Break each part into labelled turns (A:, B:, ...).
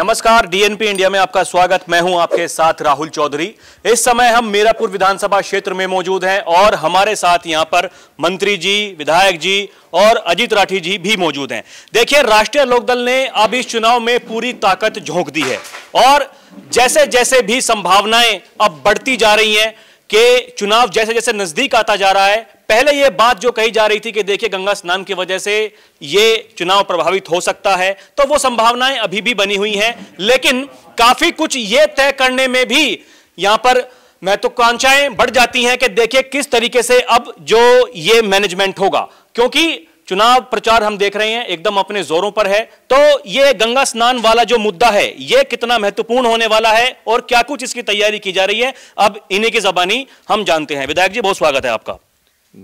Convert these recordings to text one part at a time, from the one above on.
A: नमस्कार DNP India में आपका स्वागत मैं हूं आपके साथ राहुल चौधरी इस समय हम मीरापुर विधानसभा क्षेत्र में मौजूद हैं और हमारे साथ यहां पर मंत्री जी विधायक जी और अजीत राठी जी भी मौजूद हैं देखिए राष्ट्रीय लोकदल ने अब इस चुनाव में पूरी ताकत झोंक दी है और जैसे जैसे भी संभावनाएं अब बढ़ती जा रही हैं कि चुनाव जैसे जैसे नजदीक आता जा रहा है पहले यह बात जो कही जा रही थी कि देखिए गंगा स्नान की वजह से यह चुनाव प्रभावित हो सकता है तो वो संभावनाएं अभी भी बनी हुई हैं लेकिन काफी कुछ ये तय करने में भी यहां पर महत्वाकांक्षाएं बढ़ जाती हैं कि देखिए किस तरीके से अब जो ये मैनेजमेंट होगा क्योंकि चुनाव प्रचार हम देख रहे हैं एकदम अपने जोरों पर है तो ये गंगा स्नान वाला जो मुद्दा है ये कितना महत्वपूर्ण होने वाला है और क्या कुछ इसकी तैयारी की जा रही है अब इन्हीं की जबानी हम जानते हैं विधायक जी बहुत स्वागत है आपका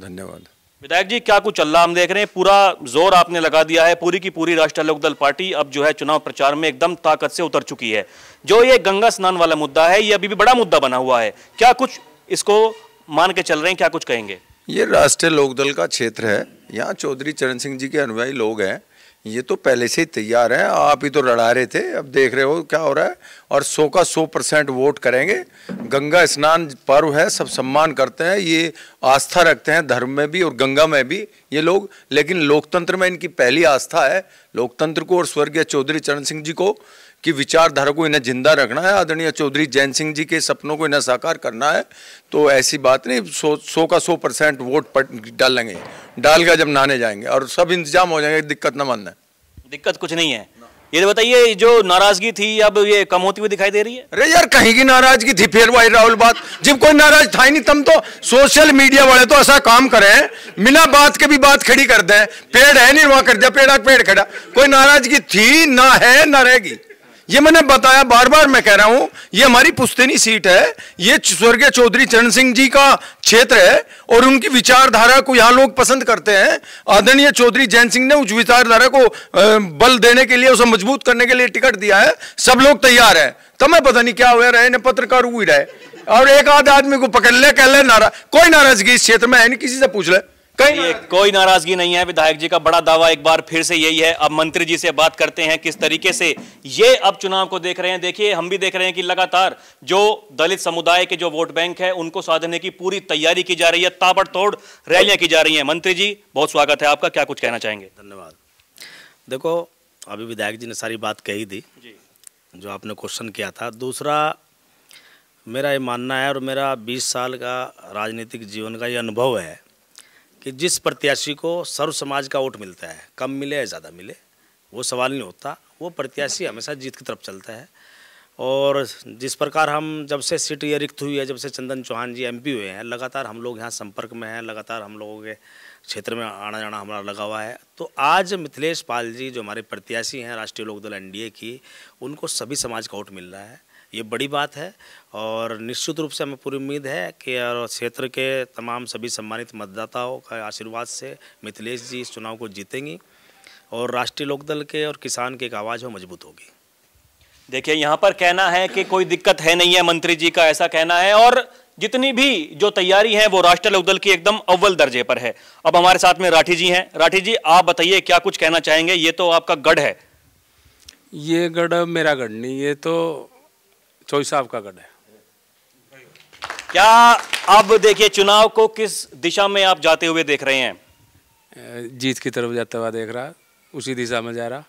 A: धन्यवाद विधायक जी क्या कुछ चल रहा हम देख रहे हैं पूरा जोर आपने लगा दिया है पूरी की पूरी राष्ट्रीय लोकदल पार्टी अब जो है चुनाव प्रचार में एकदम ताकत से उतर चुकी है जो ये गंगा स्नान वाला मुद्दा है ये अभी भी बड़ा मुद्दा बना हुआ है क्या कुछ इसको मान के चल रहे हैं क्या कुछ कहेंगे
B: ये राष्ट्रीय लोकदल का क्षेत्र है यहाँ चौधरी चरण सिंह जी के अनुयायी लोग हैं ये तो पहले से ही तैयार हैं आप ही तो लड़ा रहे थे अब देख रहे हो क्या हो रहा है और सौ का सौ परसेंट वोट करेंगे गंगा स्नान पर्व है सब सम्मान करते हैं ये आस्था रखते हैं धर्म में भी और गंगा में भी ये लोग लेकिन लोकतंत्र में इनकी पहली आस्था है लोकतंत्र को और स्वर्गीय चौधरी चरण सिंह जी को कि विचारधारा को इन्हें जिंदा रखना है आदरणीय चौधरी जैन सिंह जी के सपनों को इन्हें साकार करना है तो ऐसी बात नहीं सौ सो का सौ परसेंट वोट पर डालेंगे डाल कर जब नहाने जाएंगे और सब इंतजाम हो जाएंगे दिक्कत ना मानना
A: दिक्कत कुछ नहीं है ये तो बताइए जो नाराजगी थी अब ये कम
B: होती हुई दिखाई दे रही है अरे यार कहीं की नाराजगी थी फिर वही राहुल बात जब कोई नाराज था ही नहीं तम तो सोशल मीडिया वाले तो ऐसा काम करें बिना बात के भी बात खड़ी कर दें पेड़ है नहीं वहां कर दिया पेड़ा पेड़ खड़ा कोई नाराजगी थी ना है ना रहेगी ये मैंने बताया बार बार मैं कह रहा हूं ये हमारी पुस्तनी सीट है ये स्वर्गीय चौधरी चरण सिंह जी का क्षेत्र है और उनकी विचारधारा को यहाँ लोग पसंद करते हैं आदरणीय चौधरी जैन सिंह ने उस विचारधारा को बल देने के लिए उसे मजबूत करने के लिए टिकट दिया है सब लोग तैयार है तब तो मैं पता नहीं क्या हुआ रहे ने पत्रकार उड़ रहे और एक आध आदमी को पकड़ ले कह ले नारा कोई नाराजगी इस क्षेत्र में है नहीं किसी से पूछ ले
A: कहीं ये कोई नाराजगी नहीं है विधायक जी का बड़ा दावा एक बार फिर से यही है अब मंत्री जी से बात करते हैं किस तरीके से ये अब चुनाव को देख रहे हैं देखिए हम भी देख रहे हैं कि लगातार जो दलित समुदाय के जो वोट बैंक है उनको साधने की पूरी तैयारी की जा रही है ताबड़तोड़
C: रैलियां की जा रही है मंत्री जी बहुत स्वागत है आपका क्या कुछ कहना चाहेंगे धन्यवाद देखो अभी विधायक जी ने सारी बात कही थी जो आपने क्वेश्चन किया था दूसरा मेरा ये मानना है और मेरा बीस साल का राजनीतिक जीवन का ये अनुभव है कि जिस प्रत्याशी को सर्व समाज का वोट मिलता है कम मिले या ज़्यादा मिले वो सवाल नहीं होता वो प्रत्याशी हमेशा जीत की तरफ चलता है और जिस प्रकार हम जब से सीट ये रिक्त हुई है जब से चंदन चौहान जी एमपी हुए हैं लगातार हम लोग यहाँ संपर्क में हैं लगातार हम लोगों के क्षेत्र में आना जाना हमारा लगा हुआ है तो आज मिथिलेश पाल जी जो हमारे प्रत्याशी हैं राष्ट्रीय लोकदल एनडीए की उनको सभी समाज का वोट मिल रहा है ये बड़ी बात है और निश्चित रूप से हमें पूरी उम्मीद है कि और क्षेत्र के तमाम सभी सम्मानित मतदाताओं का आशीर्वाद से मिथिलेश जी इस चुनाव को जीतेंगी और राष्ट्रीय लोकदल के और किसान की एक आवाज़ हो मजबूत होगी देखिए यहाँ पर कहना है कि कोई दिक्कत है नहीं है
A: मंत्री जी का ऐसा कहना है और जितनी भी जो तैयारी है वो राष्ट्रीय लोकदल की एकदम अव्वल दर्जे पर है अब हमारे साथ में राठी जी हैं राठी जी आप बताइए क्या कुछ कहना चाहेंगे ये तो आपका गढ़
D: है ये गढ़ मेरा गढ़ नहीं ये तो चौई साहब का गढ़ है
A: क्या अब देखिए चुनाव को किस दिशा में आप जाते हुए देख रहे
D: हैं जीत की तरफ जाता हुआ देख रहा उसी दिशा में जा रहा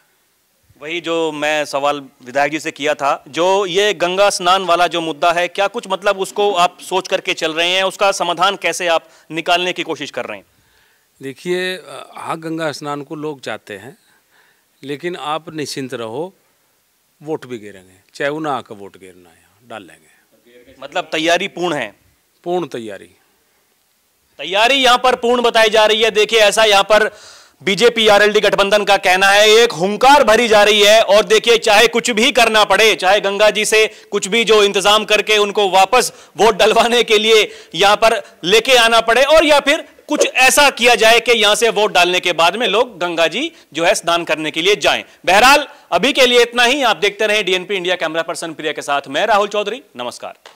A: वही जो मैं सवाल विधायक जी से किया था जो ये गंगा स्नान वाला जो मुद्दा है क्या कुछ मतलब उसको आप सोच करके चल रहे हैं उसका समाधान कैसे आप निकालने की कोशिश
D: कर रहे हैं देखिए हाँ गंगा स्नान को लोग चाहते हैं लेकिन आप निश्चिंत रहो वोट भी गिरेंगे चाहे वो ना आकर वोट गिरना है डाल लेंगे मतलब तैयारी पूर्ण है पूर्ण तैयारी तैयारी यहां पर
A: पूर्ण बताई जा रही है देखिए ऐसा यहां पर बीजेपी आरएलडी गठबंधन का कहना है एक हुंकार भरी जा रही है और देखिए चाहे कुछ भी करना पड़े चाहे गंगा जी से कुछ भी जो इंतजाम करके उनको वापस वोट डलवाने के लिए यहां पर लेके आना पड़े और या फिर कुछ ऐसा किया जाए कि यहां से वोट डालने के बाद में लोग गंगा जी जो है स्नान करने के लिए जाएं बहरहाल अभी के लिए इतना ही आप देखते रहे DNP India camera person Priya के साथ मैं राहुल चौधरी नमस्कार